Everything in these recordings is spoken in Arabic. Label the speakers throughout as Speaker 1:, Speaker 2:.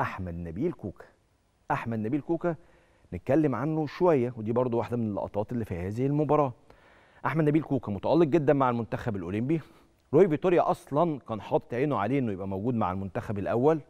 Speaker 1: احمد نبيل كوكا احمد نبيل كوكا نتكلم عنه شويه ودي برضو واحده من اللقطات اللي في هذه المباراه احمد نبيل كوكا متالق جدا مع المنتخب الاولمبي روي فيتوريا اصلا كان حاطط عينه عليه انه يبقى موجود مع المنتخب الاول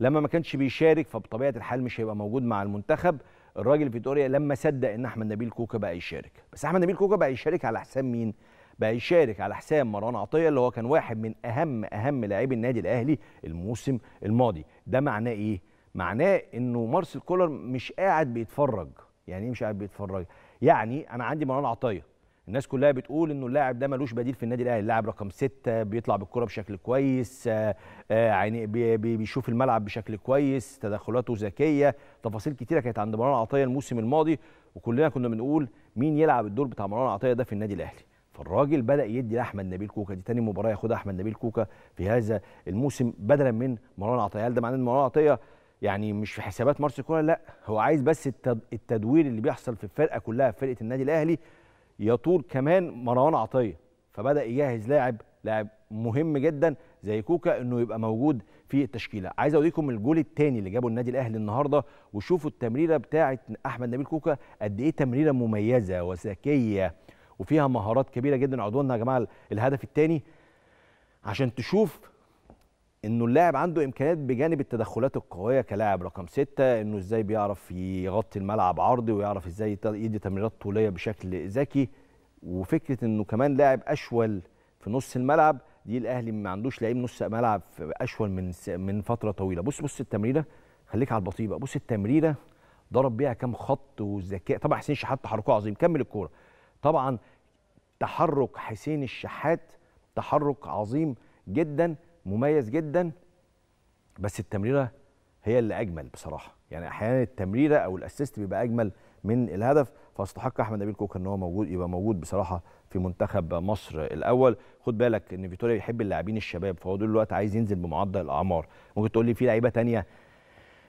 Speaker 1: لما ما كانش بيشارك فبطبيعه الحال مش هيبقى موجود مع المنتخب الراجل فيتوريا لما صدق ان احمد نبيل كوكا بقى يشارك بس احمد نبيل كوكا بقى يشارك على حساب مين بقى يشارك على حساب مروان عطيه اللي هو كان واحد من اهم اهم لاعبي النادي الاهلي الموسم الماضي ده معناه ايه معناه انه مارسيل كولر مش قاعد بيتفرج يعني ايه مش قاعد بيتفرج يعني انا عندي مروان عطيه الناس كلها بتقول انه اللاعب ده ملوش بديل في النادي الاهلي اللاعب رقم ستة بيطلع بالكره بشكل كويس آه، آه، يعني بيشوف الملعب بشكل كويس تدخلاته ذكيه تفاصيل كتيره كانت عند مروان عطيه الموسم الماضي وكلنا كنا بنقول مين يلعب الدور بتاع مروان عطيه ده في النادي الاهلي فالراجل بدا يدي لاحمد نبيل كوكا دي تاني مباراه ياخدها احمد نبيل كوكا في هذا الموسم بدلا من مروان عطيه هل ده معناه ان مروان عطيه يعني مش في حسابات مارسي كولر لا هو عايز بس التدوير اللي بيحصل في الفرقه كلها في فرقه النادي الاهلي يطول كمان مروان عطيه فبدا يجهز لاعب لاعب مهم جدا زي كوكا انه يبقى موجود في التشكيله عايز اوريكم الجول الثاني اللي جابه النادي الاهلي النهارده وشوفوا التمريره بتاعه احمد نبيل كوكا قد ايه تمريره مميزه وذكيه وفيها مهارات كبيره جدا عدولنا يا جماعه الهدف الثاني عشان تشوف انه اللاعب عنده امكانيات بجانب التدخلات القويه كلاعب رقم ستة انه ازاي بيعرف يغطي الملعب عرضي ويعرف ازاي يدي تمريرات طوليه بشكل ذكي وفكره انه كمان لاعب اشول في نص الملعب دي الاهلي ما عندوش لعيب نص ملعب اشول من من فتره طويله بص بص التمريره خليك على البطيبه بص التمريره ضرب بيها كام خط وذكاء طبعا حسين شحاته حركه عظيم كمل الكوره طبعا تحرك حسين الشحات تحرك عظيم جدا مميز جدا بس التمريره هي اللي اجمل بصراحه يعني احيانا التمريره او الاسيست بيبقى اجمل من الهدف فاستحق احمد نبيل كوكا ان هو موجود يبقى موجود بصراحه في منتخب مصر الاول خد بالك ان فيتوريا بيحب اللاعبين الشباب فهو دول الوقت عايز ينزل بمعدل الاعمار ممكن تقول لي في لعيبه ثانيه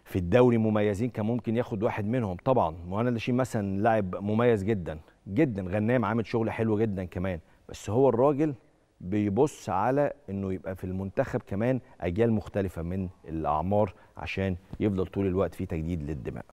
Speaker 1: في الدوري مميزين كان ممكن ياخد واحد منهم طبعا مهند لاشين مثلا لاعب مميز جدا جدا غنام عامل شغل حلو جدا كمان بس هو الراجل بيبص على انه يبقى في المنتخب كمان اجيال مختلفه من الاعمار عشان يفضل طول الوقت في تجديد للدماء